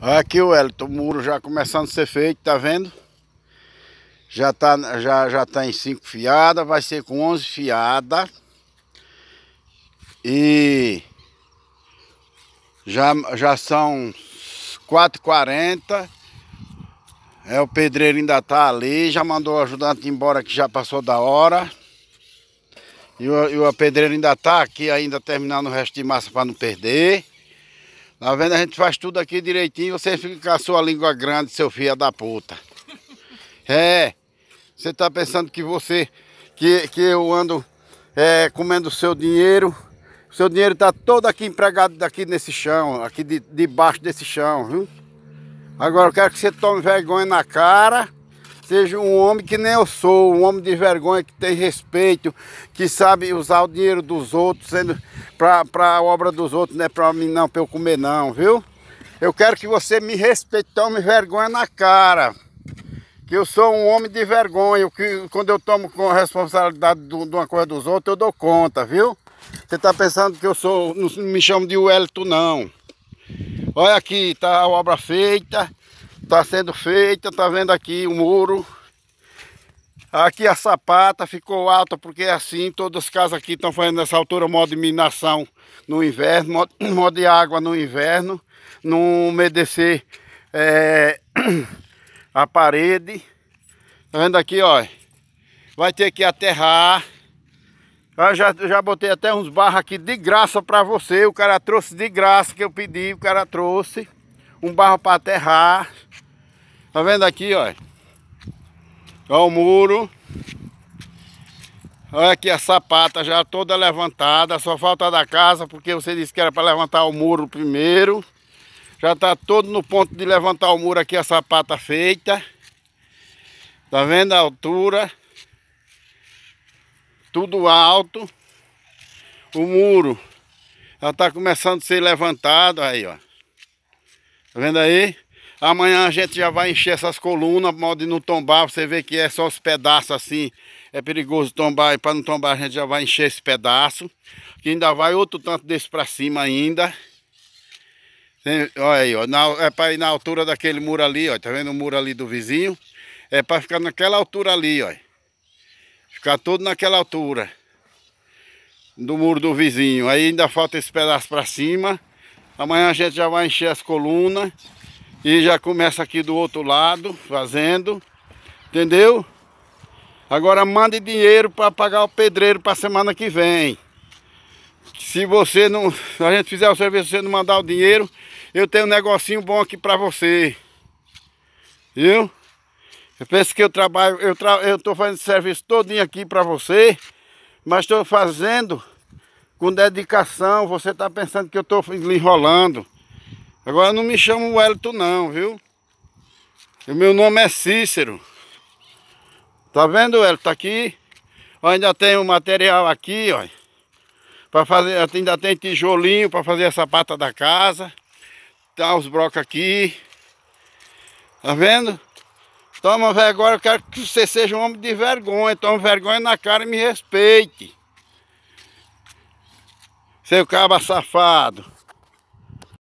Olha aqui, Wellington, o muro já começando a ser feito, tá vendo? Já tá, já, já tá em 5 fiadas, vai ser com 11 fiadas. E já, já são 4h40. É, o pedreiro ainda tá ali, já mandou o ajudante embora que já passou da hora. E o, e o pedreiro ainda tá aqui, ainda terminando o resto de massa para não perder. Tá vendo? A gente faz tudo aqui direitinho, você fica com a sua língua grande, seu filho da puta. É, você tá pensando que você, que, que eu ando é, comendo o seu dinheiro. O seu dinheiro tá todo aqui empregado daqui nesse chão, aqui de, debaixo desse chão, viu? Agora eu quero que você tome vergonha na cara seja um homem que nem eu sou, um homem de vergonha, que tem respeito, que sabe usar o dinheiro dos outros, sendo para a obra dos outros, não é para mim não, para eu comer não, viu? Eu quero que você me respeite, tome vergonha na cara. Que eu sou um homem de vergonha, que quando eu tomo com responsabilidade de uma coisa dos outros, eu dou conta, viu? Você tá pensando que eu sou, não me chamo de Wellington não. Olha aqui, tá a obra feita. Está sendo feita, tá vendo aqui o muro. Aqui a sapata ficou alta porque é assim, todas as casas aqui estão fazendo nessa altura modo de minação no inverno, modo, modo de água no inverno, não umedecer é, a parede. Tá vendo aqui, ó, vai ter que aterrar. Eu já, já botei até uns barros aqui de graça para você, o cara trouxe de graça que eu pedi, o cara trouxe um barro para aterrar. Tá vendo aqui, ó? Ó o muro. Olha aqui a sapata já toda levantada, só falta da casa, porque você disse que era para levantar o muro primeiro. Já está todo no ponto de levantar o muro aqui a sapata feita. Tá vendo a altura? Tudo alto. O muro já está começando a ser levantado aí, ó. Tá vendo aí? Amanhã a gente já vai encher essas colunas, modo de não tombar. Você vê que é só os pedaços assim. É perigoso tombar. E para não tombar a gente já vai encher esse pedaço. Que ainda vai outro tanto desse para cima ainda. Tem, olha aí, ó. Na, é para ir na altura daquele muro ali, ó. Tá vendo o muro ali do vizinho? É para ficar naquela altura ali, ó. Ficar todo naquela altura. Do muro do vizinho. Aí ainda falta esse pedaço para cima. Amanhã a gente já vai encher as colunas. E já começa aqui do outro lado, fazendo. Entendeu? Agora mande dinheiro para pagar o pedreiro para semana que vem. Se você não... A gente fizer o serviço e você não mandar o dinheiro, eu tenho um negocinho bom aqui para você. Viu? Eu penso que eu trabalho... Eu, tra, eu tô fazendo serviço todinho aqui para você. Mas estou fazendo com dedicação. Você está pensando que eu estou enrolando. Agora não me chamo Wellington não, viu? O meu nome é Cícero. Tá vendo, Wellington? Tá aqui. Ó, ainda tem o material aqui, ó. Pra fazer, ainda tem tijolinho para fazer a sapata da casa. Tá os brocas aqui. Tá vendo? Toma vergonha, eu quero que você seja um homem de vergonha. Toma vergonha na cara e me respeite. Seu cabra safado.